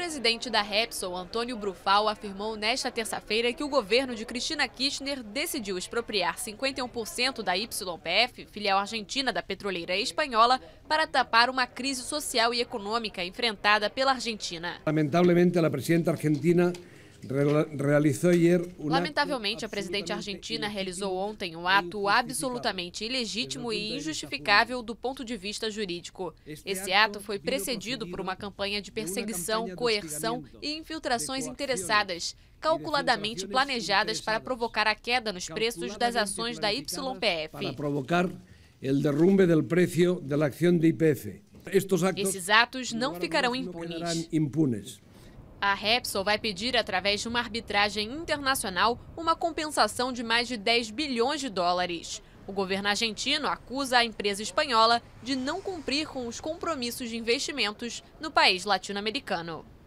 presidente da Repsol, Antônio Brufal, afirmou nesta terça-feira que o governo de Cristina Kirchner decidiu expropriar 51% da YPF, filial argentina da petroleira espanhola, para tapar uma crise social e econômica enfrentada pela Argentina. Lamentavelmente, a presidenta argentina realizou ayer. Lamentavelmente, a presidente argentina realizou ontem um ato absolutamente ilegítimo e injustificável do ponto de vista jurídico. Esse ato foi precedido por uma campanha de perseguição, coerção e infiltrações interessadas calculadamente planejadas para provocar a queda nos preços das ações da YPF. Para provocar o derrumbe do preço da ação da YPF. Esses atos não ficarão impunes. A Repsol vai pedir, através de uma arbitragem internacional, uma compensação de mais de 10 bilhões de dólares. O governo argentino acusa a empresa espanhola de não cumprir com os compromissos de investimentos no país latino-americano.